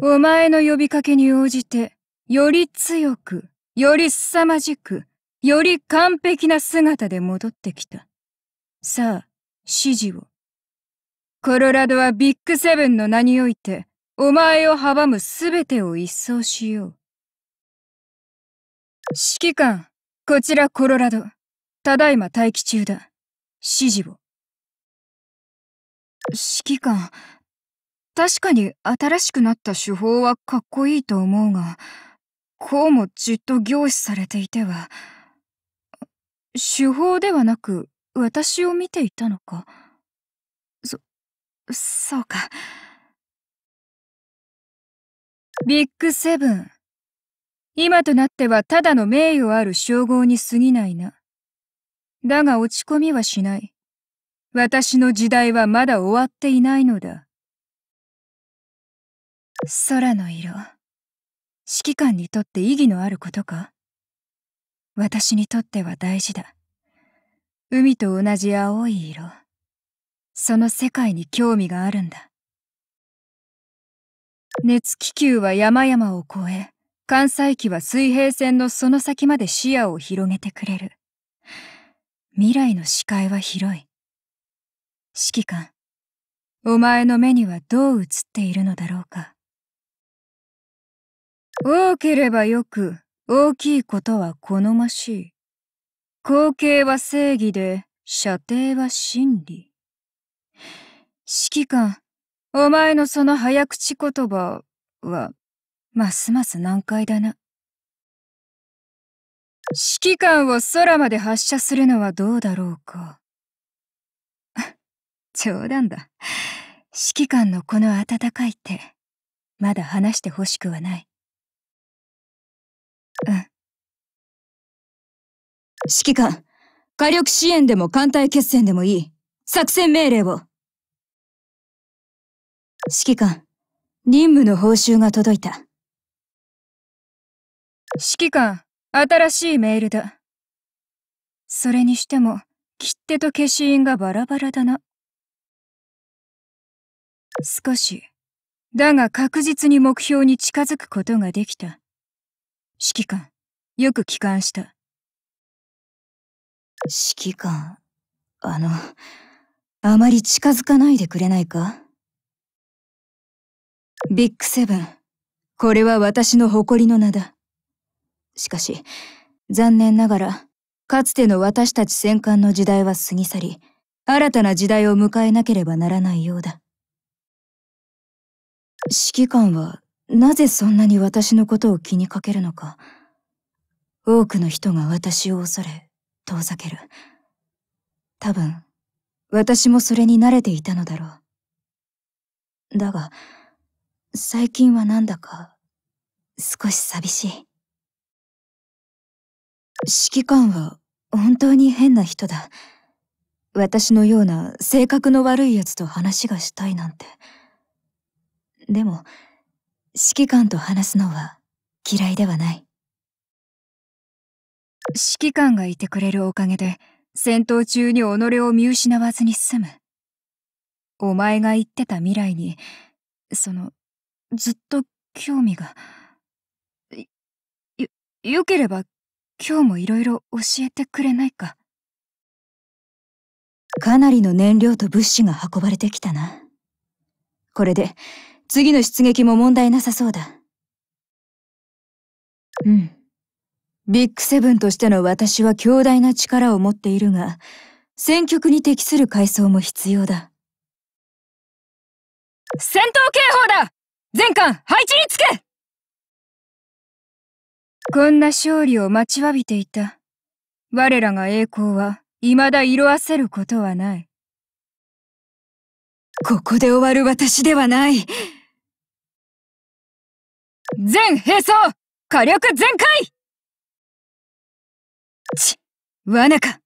お前の呼びかけに応じて、より強く、より凄まじく、より完璧な姿で戻ってきた。さあ、指示を。コロラドはビッグセブンの名において、お前を阻むすべてを一掃しよう。指揮官、こちらコロラド。ただいま待機中だ。指示を。指揮官、確かに新しくなった手法はかっこいいと思うが、こうもじっと凝視されていては、手法ではなく私を見ていたのか。そ、そうか。ビッグセブン。今となってはただの名誉ある称号に過ぎないな。だが落ち込みはしない。私の時代はまだ終わっていないのだ。空の色指揮官にとって意義のあることか私にとっては大事だ海と同じ青い色その世界に興味があるんだ熱気球は山々を越え関西機は水平線のその先まで視野を広げてくれる未来の視界は広い指揮官お前の目にはどう映っているのだろうか多ければよく、大きいことは好ましい。光景は正義で、射程は真理。指揮官、お前のその早口言葉は、ますます難解だな。指揮官を空まで発射するのはどうだろうか。冗談だ。指揮官のこの温かい手、まだ話してほしくはない。うん。指揮官、火力支援でも艦隊決戦でもいい。作戦命令を。指揮官、任務の報酬が届いた。指揮官、新しいメールだ。それにしても、切手と消印がバラバラだな。少し、だが確実に目標に近づくことができた。指揮官、よく帰還した。指揮官、あの、あまり近づかないでくれないかビッグセブン、これは私の誇りの名だ。しかし、残念ながら、かつての私たち戦艦の時代は過ぎ去り、新たな時代を迎えなければならないようだ。指揮官はなぜそんなに私のことを気にかけるのか。多くの人が私を恐れ、遠ざける。多分、私もそれに慣れていたのだろう。だが、最近はなんだか、少し寂しい。指揮官は本当に変な人だ。私のような性格の悪い奴と話がしたいなんて。でも、指揮官と話すのは嫌いではない指揮官がいてくれるおかげで戦闘中に己を見失わずに済むお前が言ってた未来にそのずっと興味がよよければ今日もいろいろ教えてくれないかかなりの燃料と物資が運ばれてきたなこれで次の出撃も問題なさそうだ。うん。ビッグセブンとしての私は強大な力を持っているが、戦局に適する階層も必要だ。戦闘警報だ全艦配置につけこんな勝利を待ちわびていた。我らが栄光は、未だ色あせることはない。ここで終わる私ではない。全兵装火力全開ち罠か